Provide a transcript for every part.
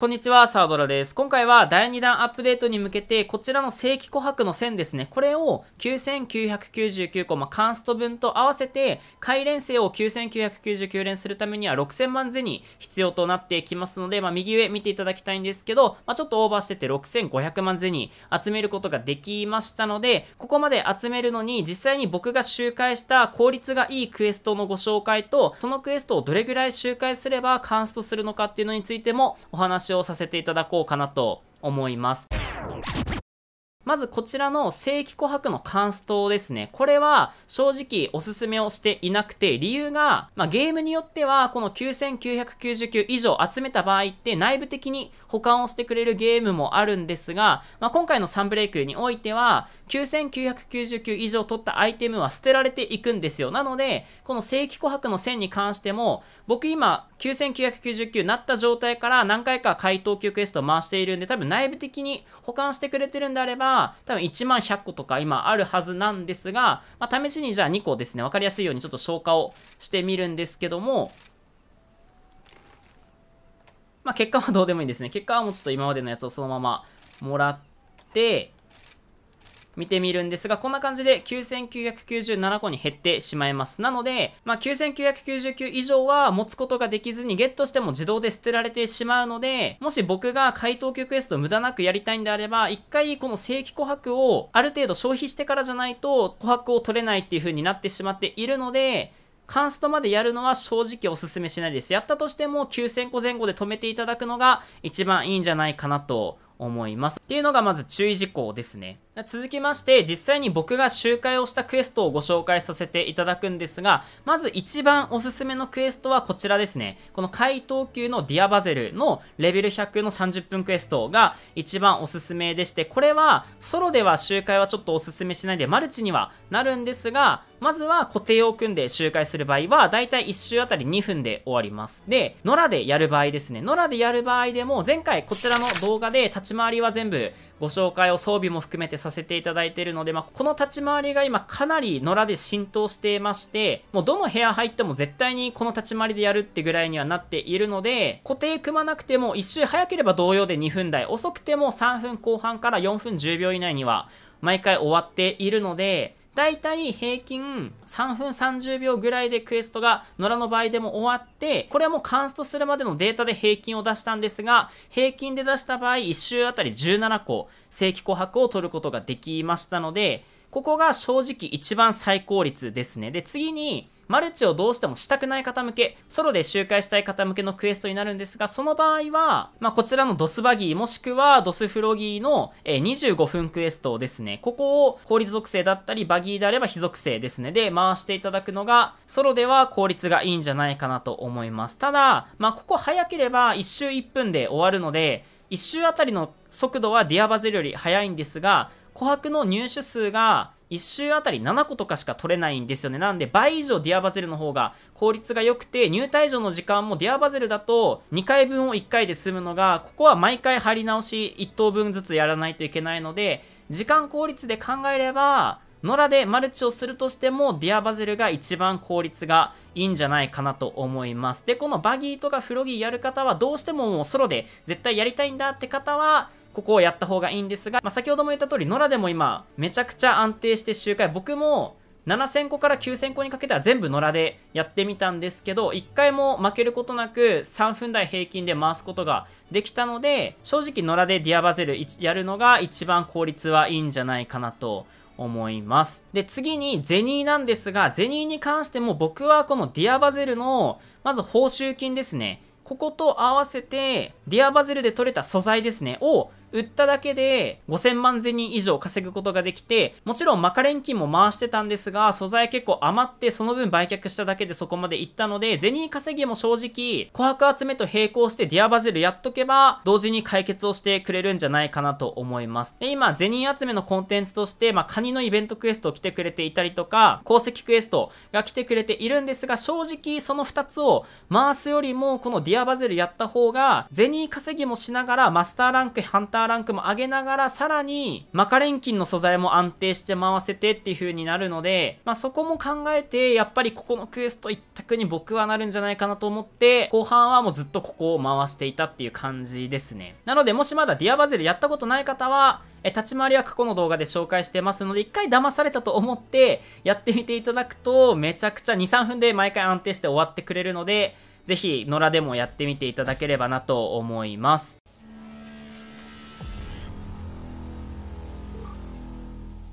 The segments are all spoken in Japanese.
こんにちは、サードラです。今回は第2弾アップデートに向けて、こちらの正規琥珀の線ですね。これを9999個、まあ、カンスト分と合わせて、回連星を9999連するためには6000万銭必要となってきますので、まあ、右上見ていただきたいんですけど、まあ、ちょっとオーバーしてて6500万銭集めることができましたので、ここまで集めるのに、実際に僕が周回した効率がいいクエストのご紹介と、そのクエストをどれぐらい周回すればカンストするのかっていうのについてもお話話をさせていただこうかなと思います。まずこちらの正規琥珀のカンストですね。これは正直おすすめをしていなくて、理由が、まあ、ゲームによってはこの9999以上集めた場合って内部的に保管をしてくれるゲームもあるんですが、まあ、今回のサンブレイクにおいては9999以上取ったアイテムは捨てられていくんですよ。なので、この正規琥珀の線に関しても、僕今9999なった状態から何回か回答級クエストを回しているんで、多分内部的に保管してくれてるんであれば、多分1万100個とか今あるはずなんですが、まあ、試しにじゃあ2個ですね、わかりやすいようにちょっと消化をしてみるんですけども、まあ、結果はどうでもいいんですね。結果はもうちょっと今までのやつをそのままもらって、見てみるんですが、こんな感じで9997個に減ってしまいます。なので、まあ、9999以上は持つことができずにゲットしても自動で捨てられてしまうので、もし僕が回答級クエストを無駄なくやりたいんであれば、一回この正規琥珀をある程度消費してからじゃないと琥珀を取れないっていう風になってしまっているので、カンストまでやるのは正直おすすめしないです。やったとしても9000個前後で止めていただくのが一番いいんじゃないかなと思います。っていうのがまず注意事項ですね。続きまして、実際に僕が周回をしたクエストをご紹介させていただくんですが、まず一番おすすめのクエストはこちらですね。この回答級のディアバゼルのレベル100の30分クエストが一番おすすめでして、これはソロでは周回はちょっとおすすめしないで、マルチにはなるんですが、まずは固定を組んで周回する場合は、だいたい1周あたり2分で終わります。で、野良でやる場合ですね。野良でやる場合でも、前回こちらの動画で立ち回りは全部ご紹介を装備も含めてさせていただいているので、まあ、この立ち回りが今かなり野良で浸透していまして、もうどの部屋入っても絶対にこの立ち回りでやるってぐらいにはなっているので、固定組まなくても1周早ければ同様で2分台、遅くても3分後半から4分10秒以内には毎回終わっているので、だいたい平均3分30秒ぐらいでクエストが野良の場合でも終わって、これはもうカンストするまでのデータで平均を出したんですが、平均で出した場合、1周あたり17個、正規琥珀を取ることができましたので、ここが正直一番最高率ですね。で、次に、マルチをどうしてもしたくない方向け、ソロで周回したい方向けのクエストになるんですが、その場合は、まあ、こちらのドスバギーもしくはドスフロギーの、25分クエストですね。ここを効率属性だったり、バギーであれば非属性ですね。で、回していただくのが、ソロでは効率がいいんじゃないかなと思います。ただ、まあ、ここ早ければ1周1分で終わるので、1周あたりの速度はディアバゼルより早いんですが、琥珀の入手数が1周あたり7個とかしか取れないんですよね。なんで倍以上ディアバゼルの方が効率が良くて、入退場の時間もディアバゼルだと2回分を1回で済むのが、ここは毎回張り直し1等分ずつやらないといけないので、時間効率で考えれば、野良でマルチをするとしてもディアバゼルが一番効率がいいんじゃないかなと思います。で、このバギーとかフロギーやる方はどうしてももうソロで絶対やりたいんだって方はここをやった方がいいんですが、まあ、先ほども言った通り、野良でも今、めちゃくちゃ安定して周回、僕も、7000個から9000個にかけては全部野良でやってみたんですけど、1回も負けることなく3分台平均で回すことができたので、正直野良でディアバゼルやるのが一番効率はいいんじゃないかなと思います。で、次にゼニーなんですが、ゼニーに関しても僕はこのディアバゼルの、まず報酬金ですね。ここと合わせて、ディアバゼルで取れた素材ですね、を売っただけで5000万銭以上稼ぐことができて、もちろんマカレン金も回してたんですが、素材結構余ってその分売却しただけでそこまで行ったので、ゼニー稼ぎも正直、琥珀集めと並行してディアバゼルやっとけば、同時に解決をしてくれるんじゃないかなと思います。で、今、ゼニー集めのコンテンツとして、まあ、カニのイベントクエストを来てくれていたりとか、鉱石クエストが来てくれているんですが、正直その2つを回すよりも、このディアバゼルやった方が、ゼニー稼ぎもしながらマスターランク反対ターランクも上げながら、さらに、マカレンキンの素材も安定して回せてっていう風になるので、まあ、そこも考えて、やっぱりここのクエスト一択に僕はなるんじゃないかなと思って、後半はもうずっとここを回していたっていう感じですね。なので、もしまだディアバゼルやったことない方は、え、立ち回りは過去の動画で紹介してますので、一回騙されたと思って、やってみていただくと、めちゃくちゃ2、3分で毎回安定して終わってくれるので、ぜひ、野良でもやってみていただければなと思います。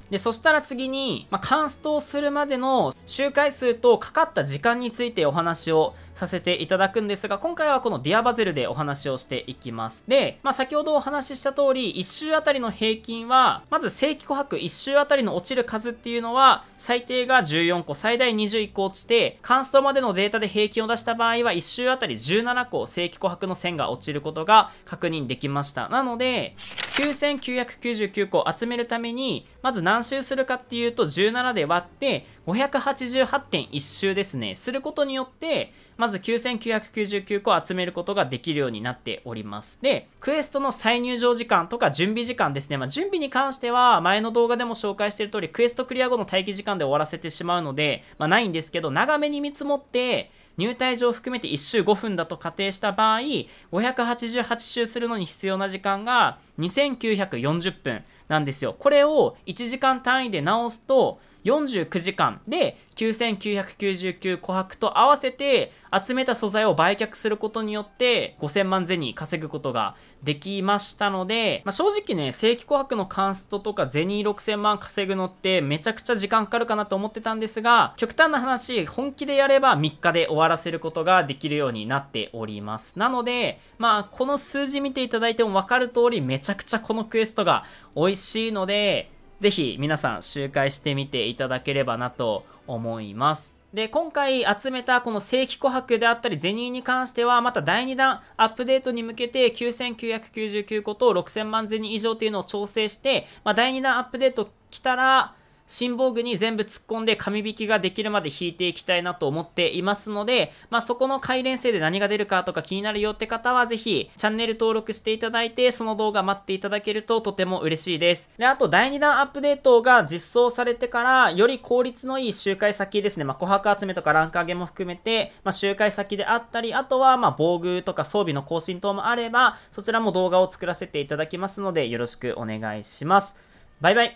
で、そしたら次に、まあ、カンストをするまでの周回数とかかった時間についてお話をさせていただくんですが、今回はこのディアバゼルでお話をしていきます。で、まあ、先ほどお話しした通り、1周あたりの平均は、まず正規琥珀1周あたりの落ちる数っていうのは、最低が14個、最大21個落ちて、カンストまでのデータで平均を出した場合は、1周あたり17個正規琥珀の線が落ちることが確認できました。なので、9999個集めるために、まず何周するかっていうと、17で割って、588.1周ですね、することによって、まず9999個集めることができるようになっております。で、クエストの再入場時間とか準備時間ですね。まあ、準備に関しては、前の動画でも紹介している通り、クエストクリア後の待機時間で終わらせてしまうので、まあ、ないんですけど、長めに見積もって、入隊場を含めて1周5分だと仮定した場合、588周するのに必要な時間が2940分なんですよ。これを1時間単位で直すと、49時間で9999琥珀と合わせて集めた素材を売却することによって5000万銭稼ぐことができましたので、まあ、正直ね、正規琥珀のカンストとか銭6000万稼ぐのってめちゃくちゃ時間かかるかなと思ってたんですが、極端な話、本気でやれば3日で終わらせることができるようになっております。なので、まあこの数字見ていただいてもわかる通りめちゃくちゃこのクエストが美味しいので、ぜひ皆さん周回してみていただければなと思います。で、今回集めたこの正規琥珀であったりゼニーに関しては、また第2弾アップデートに向けて9999個と6000万ゼー以上というのを調整して、まあ、第2弾アップデート来たら、新防具に全部突っ込んで紙引きができるまで引いていきたいなと思っていますので、まあ、そこの改練性で何が出るかとか気になるよって方はぜひチャンネル登録していただいてその動画待っていただけるととても嬉しいです。で、あと第2弾アップデートが実装されてからより効率のいい周回先ですね、まあ、琥珀集めとかランク上げも含めて、まあ、周回先であったり、あとはま防具とか装備の更新等もあればそちらも動画を作らせていただきますのでよろしくお願いします。バイバイ